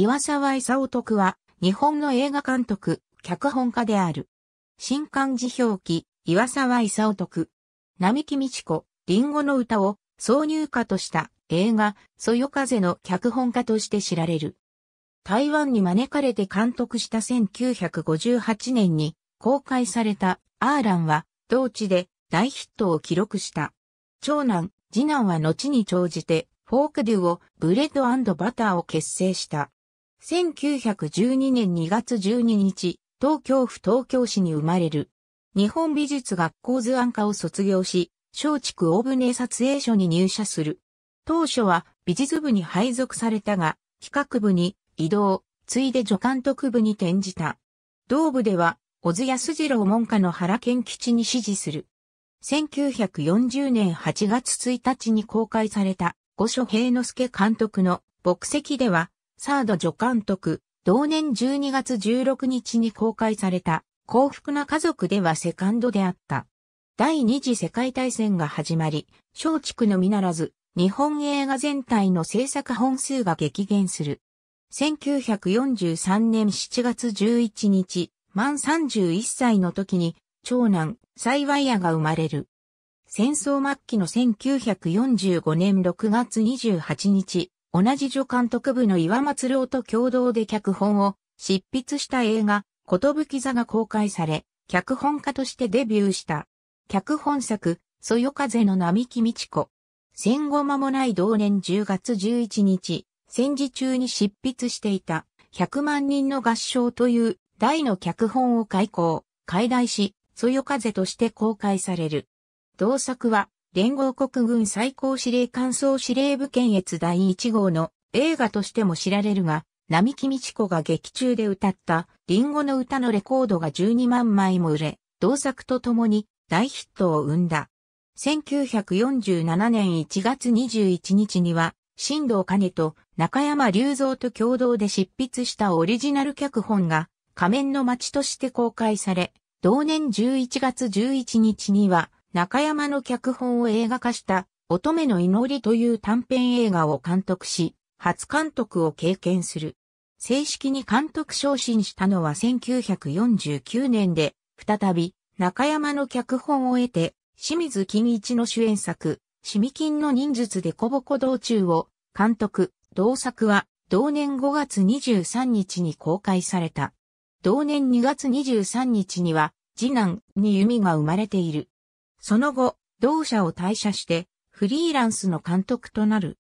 岩沢勲徳は、日本の映画監督、脚本家である。新漢字表記、岩沢勲徳。並木道子、リンゴの歌を挿入歌とした映画、そよ風の脚本家として知られる。台湾に招かれて監督した1958年に公開されたアーランは同地で大ヒットを記録した。長男、次男は後に長じてフォークデュをブレッドバターを結成した。1912年2月12日、東京府東京市に生まれる。日本美術学校図案科を卒業し、松竹大船撮影所に入社する。当初は美術部に配属されたが、企画部に移動、ついで助監督部に転じた。同部では、小津安二郎門下の原健吉に指示する。1940年8月1日に公開された、五所平之助監督の牧石では、サード助監督、同年12月16日に公開された幸福な家族ではセカンドであった。第二次世界大戦が始まり、松竹のみならず、日本映画全体の制作本数が激減する。1943年7月11日、満31歳の時に、長男、サイワイアが生まれる。戦争末期の1945年6月28日、同じ助監督部の岩松郎と共同で脚本を執筆した映画、ことぶき座が公開され、脚本家としてデビューした。脚本作、そよ風の並木道子。戦後間もない同年10月11日、戦時中に執筆していた100万人の合唱という大の脚本を開講、開題し、そよ風として公開される。同作は連合国軍最高司令官総司令部検閲第1号の映画としても知られるが、並木道子が劇中で歌ったリンゴの歌のレコードが12万枚も売れ、同作とともに大ヒットを生んだ。1947年1月21日には、新藤兼と中山隆三と共同で執筆したオリジナル脚本が仮面の街として公開され、同年11月11日には中山の脚本を映画化した乙女の祈りという短編映画を監督し、初監督を経験する。正式に監督昇進したのは1949年で、再び中山の脚本を得て、清水金一の主演作、シミキンの忍術でこぼこ道中を監督、同作は同年5月23日に公開された。同年2月23日には、次男に弓が生まれている。その後、同社を退社して、フリーランスの監督となる。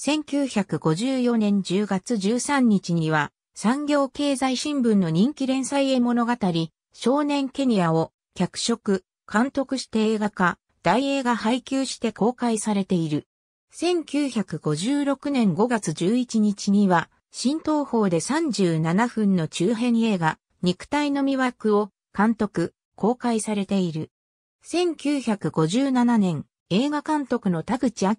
1954年10月13日には、産業経済新聞の人気連載絵物語、少年ケニアを、脚色、監督して映画化、大映画配給して公開されている。1956年5月11日には、新東宝で37分の中編映画、肉体の魅惑を監督、公開されている。1957年、映画監督の田口明、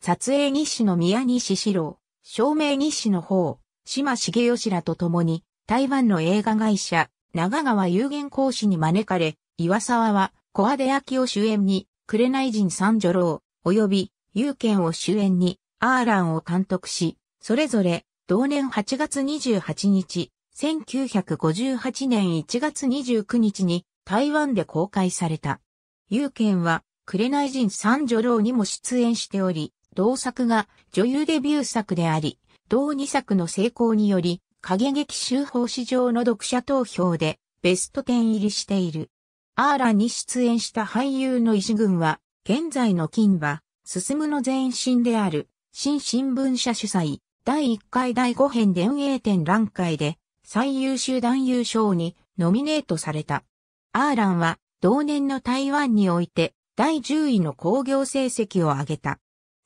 撮影日誌の宮西史郎、照明日誌の方、島茂吉らと共に、台湾の映画会社、長川有限講師に招かれ、岩沢は、小出明を主演に、紅人三女郎、及び、有権を主演に、アーランを監督し、それぞれ、同年8月28日、1958年1月29日に、台湾で公開された。有権は、紅人三女郎にも出演しており、同作が女優デビュー作であり、同二作の成功により、影劇集報史上の読者投票でベスト10入りしている。アーランに出演した俳優の石群は、現在の金馬、進むの前身である、新新聞社主催、第1回第5編伝営展覧会で、最優秀男優賞にノミネートされた。アーランは同年の台湾において第10位の工業成績を上げた。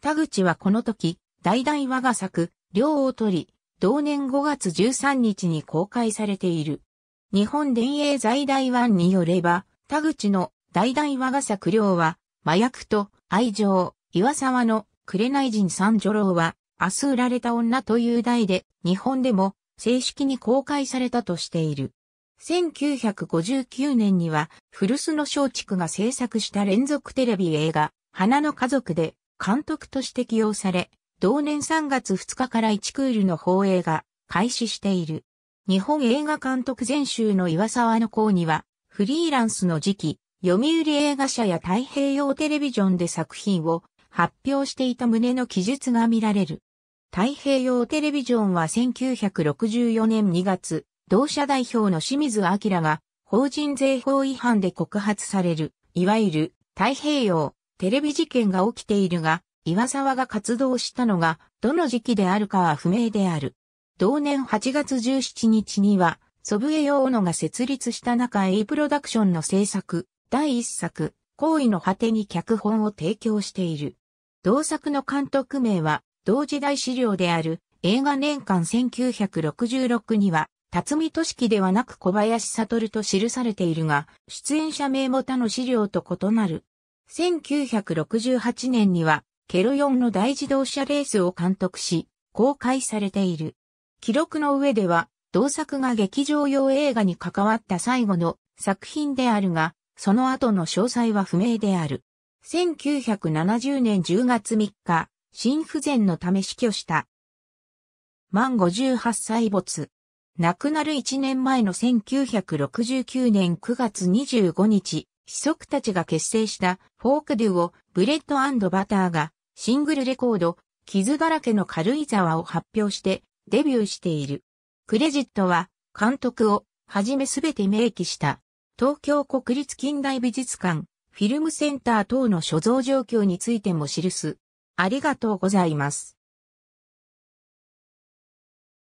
田口はこの時、大々和が作、両を取り、同年5月13日に公開されている。日本電影在台湾によれば、田口の大々和が作両は、麻薬と愛情、岩沢の紅人三女郎は、明日売られた女という題で、日本でも正式に公開されたとしている。1959年には、古巣の松竹が制作した連続テレビ映画、花の家族で監督として起用され、同年3月2日から1クールの放映が開始している。日本映画監督全集の岩沢の項には、フリーランスの時期、読売映画社や太平洋テレビジョンで作品を発表していた旨の記述が見られる。太平洋テレビジョンは1964年2月、同社代表の清水明が法人税法違反で告発される、いわゆる太平洋テレビ事件が起きているが、岩沢が活動したのがどの時期であるかは不明である。同年8月17日には、祖父江洋野が設立した中 A プロダクションの制作、第一作、行為の果てに脚本を提供している。同作の監督名は、同時代資料である映画年間1966には、辰巳俊樹ではなく小林悟と記されているが、出演者名も他の資料と異なる。1968年には、ケロ4の大自動車レースを監督し、公開されている。記録の上では、同作が劇場用映画に関わった最後の作品であるが、その後の詳細は不明である。1970年10月3日、心不全のため死去した。満58歳没。亡くなる1年前の1969年9月25日、子息たちが結成したフォークデュオ、ブレッドバターがシングルレコード、傷だらけの軽井沢を発表してデビューしている。クレジットは監督をはじめすべて明記した。東京国立近代美術館、フィルムセンター等の所蔵状況についても記す。ありがとうございます。